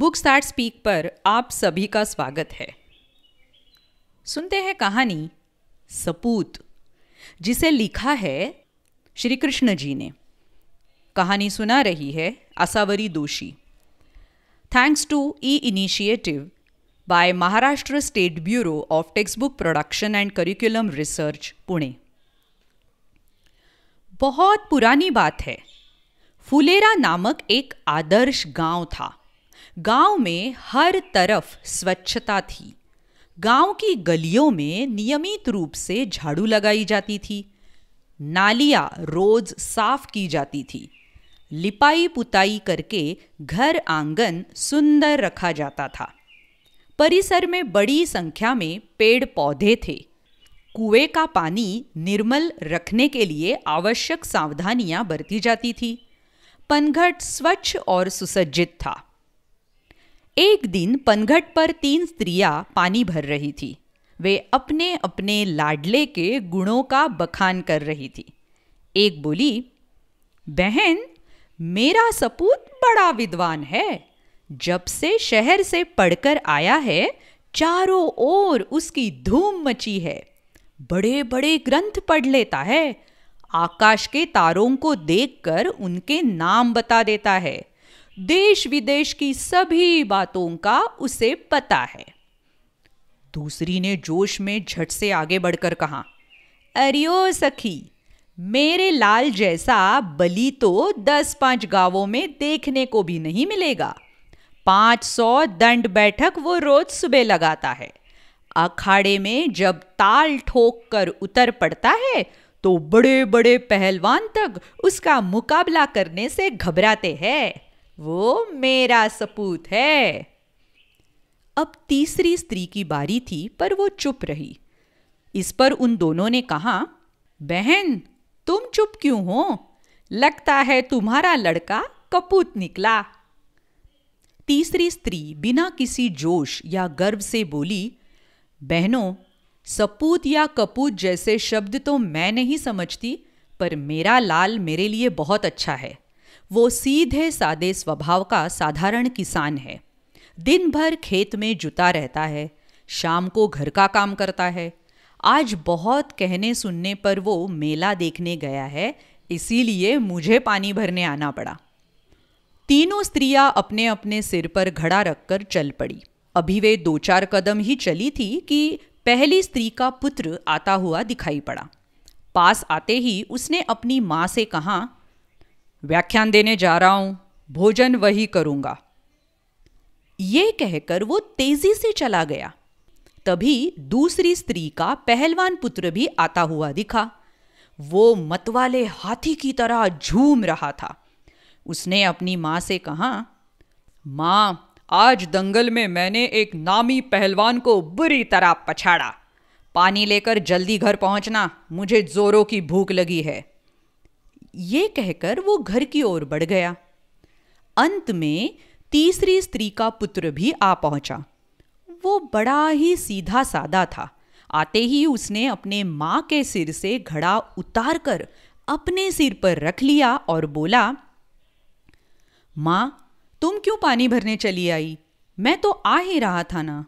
book start speak पर आप सभी का स्वागत है सुनते हैं कहानी सपूत जिसे लिखा है श्री कृष्ण जी ने कहानी सुना रही है Asavari Doshi thanks to e initiative by Maharashtra state bureau of textbook production and curriculum research Pune बहुत पुरानी बात है फुलेरा नामक एक आदर्श गांव था गांव में हर तरफ स्वच्छता थी गांव की गलियों में नियमित रूप से झाड़ू लगाई जाती थी नालियाँ रोज साफ की जाती थी लिपाई पुताई करके घर आंगन सुंदर रखा जाता था परिसर में बड़ी संख्या में पेड़ पौधे थे कुएं का पानी निर्मल रखने के लिए आवश्यक सावधानियां बरती जाती थी पनघट स्वच्छ और सुसज्जित था एक दिन पनघट पर तीन स्त्रियां पानी भर रही थी वे अपने अपने लाडले के गुणों का बखान कर रही थी एक बोली बहन मेरा सपूत बड़ा विद्वान है जब से शहर से पढ़कर आया है चारों ओर उसकी धूम मची है बड़े बड़े ग्रंथ पढ़ लेता है आकाश के तारों को देखकर उनके नाम बता देता है देश विदेश की सभी बातों का उसे पता है दूसरी ने जोश में झट से आगे बढ़कर कहा अरियो सखी मेरे लाल जैसा बली तो दस पांच गांवों में देखने को भी नहीं मिलेगा पांच सौ दंड बैठक वो रोज सुबह लगाता है अखाड़े में जब ताल ठोक कर उतर पड़ता है तो बड़े बड़े पहलवान तक उसका मुकाबला करने से घबराते हैं वो मेरा सपूत है अब तीसरी स्त्री की बारी थी पर वो चुप रही इस पर उन दोनों ने कहा बहन तुम चुप क्यों हो लगता है तुम्हारा लड़का कपूत निकला तीसरी स्त्री बिना किसी जोश या गर्व से बोली बहनों सपूत या कपूत जैसे शब्द तो मैं नहीं समझती पर मेरा लाल मेरे लिए बहुत अच्छा है वो सीधे सादे स्वभाव का साधारण किसान है दिन भर खेत में जुता रहता है शाम को घर का काम करता है आज बहुत कहने सुनने पर वो मेला देखने गया है इसीलिए मुझे पानी भरने आना पड़ा तीनों स्त्रियां अपने अपने सिर पर घड़ा रखकर चल पड़ी अभी वे दो चार कदम ही चली थी कि पहली स्त्री का पुत्र आता हुआ दिखाई पड़ा पास आते ही उसने अपनी माँ से कहा व्याख्यान देने जा रहा हूं भोजन वही करूंगा ये कहकर वो तेजी से चला गया तभी दूसरी स्त्री का पहलवान पुत्र भी आता हुआ दिखा वो मतवाले हाथी की तरह झूम रहा था उसने अपनी मां से कहा मां आज दंगल में मैंने एक नामी पहलवान को बुरी तरह पछाड़ा पानी लेकर जल्दी घर पहुंचना मुझे जोरों की भूख लगी है ये कहकर वो घर की ओर बढ़ गया अंत में तीसरी स्त्री का पुत्र भी आ पहुंचा वो बड़ा ही सीधा सादा था आते ही उसने अपने माँ के सिर से घड़ा उतार कर अपने सिर पर रख लिया और बोला माँ तुम क्यों पानी भरने चली आई मैं तो आ ही रहा था ना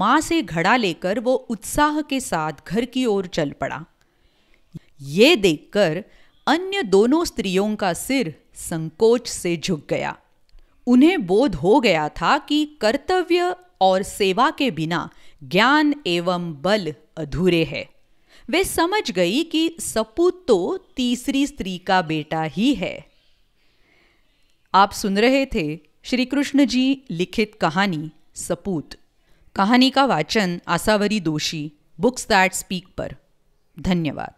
माँ से घड़ा लेकर वो उत्साह के साथ घर की ओर चल पड़ा ये देखकर अन्य दोनों स्त्रियों का सिर संकोच से झुक गया उन्हें बोध हो गया था कि कर्तव्य और सेवा के बिना ज्ञान एवं बल अधूरे है वे समझ गई कि सपूत तो तीसरी स्त्री का बेटा ही है आप सुन रहे थे श्री कृष्ण जी लिखित कहानी सपूत कहानी का वाचन आसावरी दोषी बुक्स दैट स्पीक पर धन्यवाद